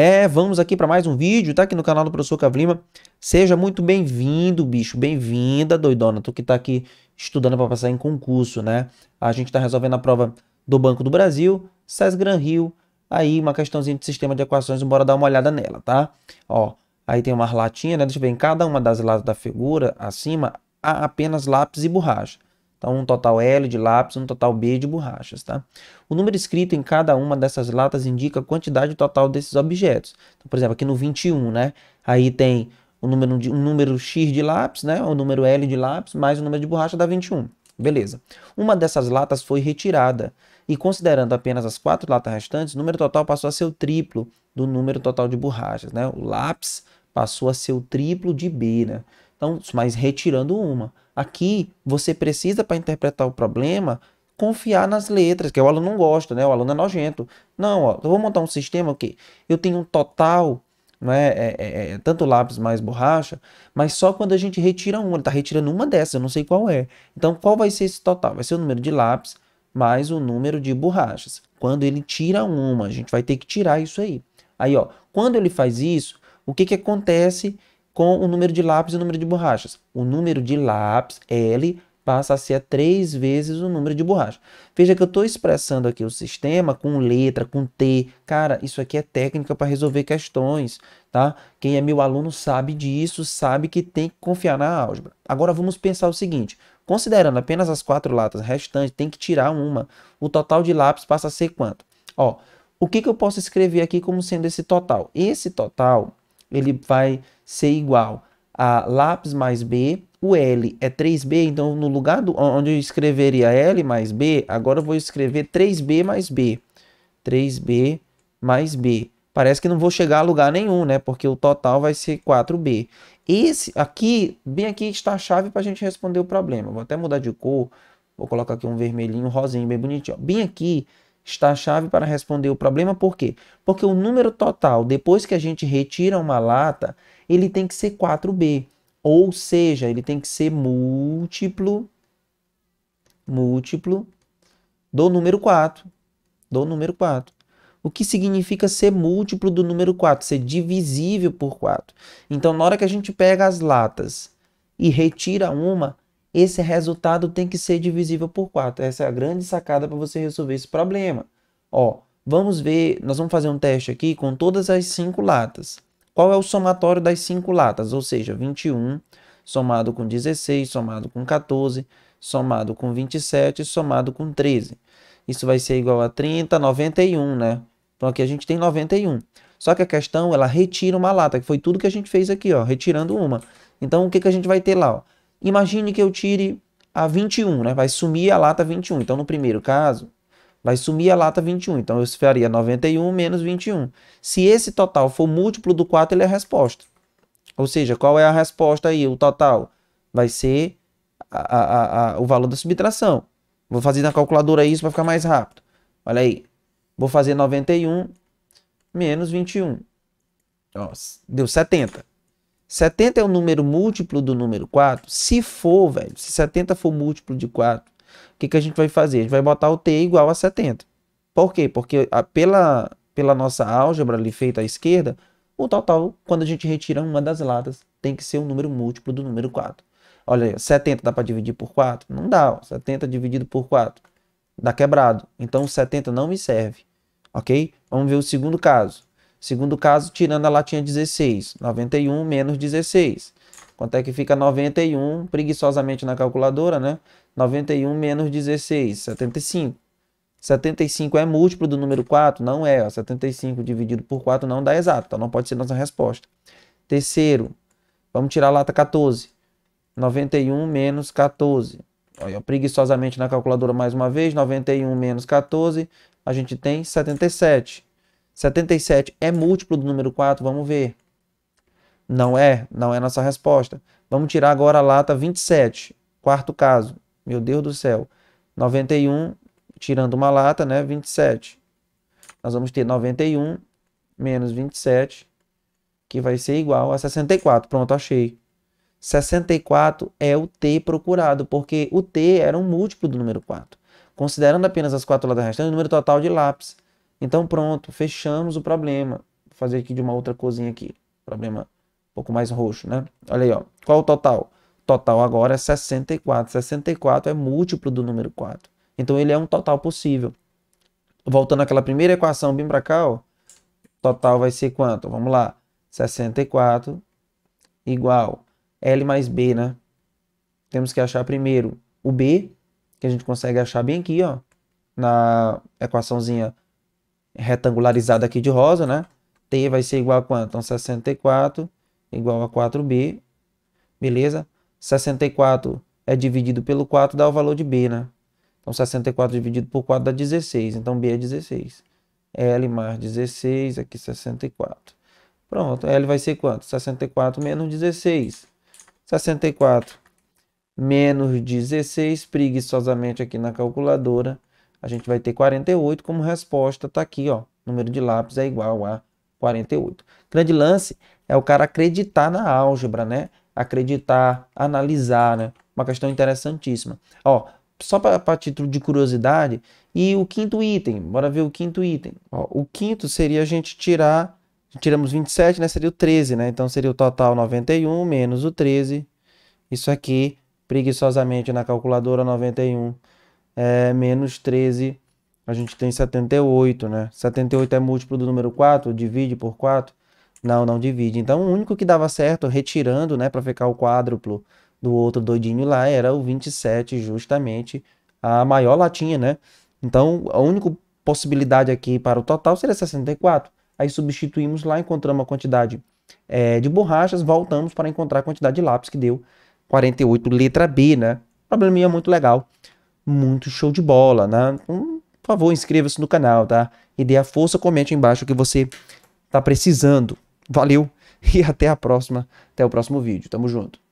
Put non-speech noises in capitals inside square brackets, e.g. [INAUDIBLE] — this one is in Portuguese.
É, vamos aqui para mais um vídeo, tá aqui no canal do Professor Cavlima. Seja muito bem-vindo, bicho, bem-vinda, doidona, tu que tá aqui estudando para passar em concurso, né? A gente tá resolvendo a prova do Banco do Brasil, SES Gran Rio, aí uma questãozinha de sistema de equações, bora dar uma olhada nela, tá? Ó, aí tem uma latinha, né? Deixa eu ver, em cada uma das latas da figura, acima, há apenas lápis e borracha. Então, um total L de lápis, um total B de borrachas, tá? O número escrito em cada uma dessas latas indica a quantidade total desses objetos. Então, por exemplo, aqui no 21, né? Aí tem o número, de, um número X de lápis, né? O número L de lápis, mais o número de borracha dá 21. Beleza. Uma dessas latas foi retirada. E considerando apenas as quatro latas restantes, o número total passou a ser o triplo do número total de borrachas, né? O lápis passou a ser o triplo de B, né? Então, mas retirando uma. Aqui você precisa para interpretar o problema confiar nas letras, que o aluno não gosta, né? O aluno é nojento. Não, ó, eu vou montar um sistema que eu tenho um total, né? É, é, é, tanto lápis mais borracha, mas só quando a gente retira uma, ele tá retirando uma dessas, eu não sei qual é. Então, qual vai ser esse total? Vai ser o número de lápis mais o número de borrachas. Quando ele tira uma, a gente vai ter que tirar isso aí. Aí, ó, quando ele faz isso, o que que acontece? com o número de lápis e o número de borrachas. O número de lápis, L, passa a ser três vezes o número de borrachas. Veja que eu estou expressando aqui o sistema com letra, com T. Cara, isso aqui é técnica para resolver questões, tá? Quem é meu aluno sabe disso, sabe que tem que confiar na álgebra. Agora vamos pensar o seguinte. Considerando apenas as quatro latas restantes, tem que tirar uma. O total de lápis passa a ser quanto? Ó, o que, que eu posso escrever aqui como sendo esse total? Esse total ele vai ser igual a lápis mais B. O L é 3B, então no lugar do, onde eu escreveria L mais B, agora eu vou escrever 3B mais B. 3B mais B. Parece que não vou chegar a lugar nenhum, né? Porque o total vai ser 4B. Esse aqui, bem aqui está a chave para a gente responder o problema. Vou até mudar de cor. Vou colocar aqui um vermelhinho, um rosinho, bem bonitinho. Bem aqui está a chave para responder o problema, por quê? Porque o número total, depois que a gente retira uma lata, ele tem que ser 4B, ou seja, ele tem que ser múltiplo múltiplo do número 4, do número 4. O que significa ser múltiplo do número 4, ser divisível por 4. Então, na hora que a gente pega as latas e retira uma, esse resultado tem que ser divisível por 4. Essa é a grande sacada para você resolver esse problema. Ó, vamos ver, nós vamos fazer um teste aqui com todas as 5 latas. Qual é o somatório das 5 latas? Ou seja, 21 somado com 16, somado com 14, somado com 27, somado com 13. Isso vai ser igual a 30, 91, né? Então aqui a gente tem 91. Só que a questão, ela retira uma lata, que foi tudo que a gente fez aqui, ó, retirando uma. Então o que, que a gente vai ter lá, ó? Imagine que eu tire a 21, né? Vai sumir a lata 21. Então, no primeiro caso, vai sumir a lata 21. Então, eu faria 91 menos 21. Se esse total for múltiplo do 4, ele é a resposta. Ou seja, qual é a resposta aí? O total vai ser a, a, a, o valor da subtração. Vou fazer na calculadora isso para ficar mais rápido. Olha aí. Vou fazer 91 menos 21. deu 70. 70 é um número múltiplo do número 4? Se for, velho, se 70 for múltiplo de 4, o que, que a gente vai fazer? A gente vai botar o t igual a 70. Por quê? Porque a, pela, pela nossa álgebra ali feita à esquerda, o total, quando a gente retira uma das latas, tem que ser um número múltiplo do número 4. Olha, aí, 70 dá para dividir por 4? Não dá. Ó. 70 dividido por 4 dá quebrado. Então, 70 não me serve. Ok? Vamos ver o segundo caso. Segundo caso, tirando a latinha 16. 91 menos 16. Quanto é que fica 91? Preguiçosamente na calculadora, né? 91 menos 16, 75. 75 é múltiplo do número 4? Não é. Ó. 75 dividido por 4 não dá exato. Então não pode ser nossa resposta. Terceiro, vamos tirar a lata 14. 91 menos 14. Olha, preguiçosamente na calculadora mais uma vez. 91 menos 14, a gente tem 77. 77 é múltiplo do número 4? Vamos ver. Não é, não é a nossa resposta. Vamos tirar agora a lata 27, quarto caso. Meu Deus do céu. 91, tirando uma lata, né? 27. Nós vamos ter 91 menos 27, que vai ser igual a 64. Pronto, achei. 64 é o T procurado, porque o T era um múltiplo do número 4. Considerando apenas as quatro latas restantes, o número total de lápis. Então pronto, fechamos o problema. Vou fazer aqui de uma outra cozinha aqui. Problema um pouco mais roxo, né? Olha aí, ó. qual o total? Total agora é 64. 64 é múltiplo do número 4. Então ele é um total possível. Voltando àquela primeira equação, bem para cá, ó. Total vai ser quanto? Vamos lá. 64 igual L mais B, né? Temos que achar primeiro o B, que a gente consegue achar bem aqui, ó, na equaçãozinha retangularizado aqui de rosa, né? T vai ser igual a quanto? Então, 64 igual a 4B, beleza? 64 é dividido pelo 4, dá o valor de B, né? Então, 64 dividido por 4 dá 16, então B é 16. L mais 16, aqui 64. Pronto, L vai ser quanto? 64 menos 16. 64 menos 16, preguiçosamente aqui na calculadora, a gente vai ter 48 como resposta, está aqui, ó, número de lápis é igual a 48. Grande lance é o cara acreditar na álgebra, né? Acreditar, analisar, né? Uma questão interessantíssima. Ó, só para título de curiosidade, e o quinto item, bora ver o quinto item. Ó, o quinto seria a gente tirar, tiramos 27, né? Seria o 13, né? Então seria o total 91 menos o 13. Isso aqui, preguiçosamente na calculadora, 91 é, menos 13, a gente tem 78, né? 78 é múltiplo do número 4, divide por 4? Não, não divide. Então, o único que dava certo, retirando, né, para ficar o quádruplo do outro doidinho lá, era o 27, justamente a maior latinha, né? Então, a única possibilidade aqui para o total seria 64. Aí substituímos lá, encontramos a quantidade é, de borrachas, voltamos para encontrar a quantidade de lápis que deu 48 letra B, né? Probleminha muito legal muito show de bola, né? Um, então, por favor, inscreva-se no canal, tá? E dê a força, comente embaixo o que você tá precisando. Valeu [LAUGHS] e até a próxima, até o próximo vídeo. Tamo junto.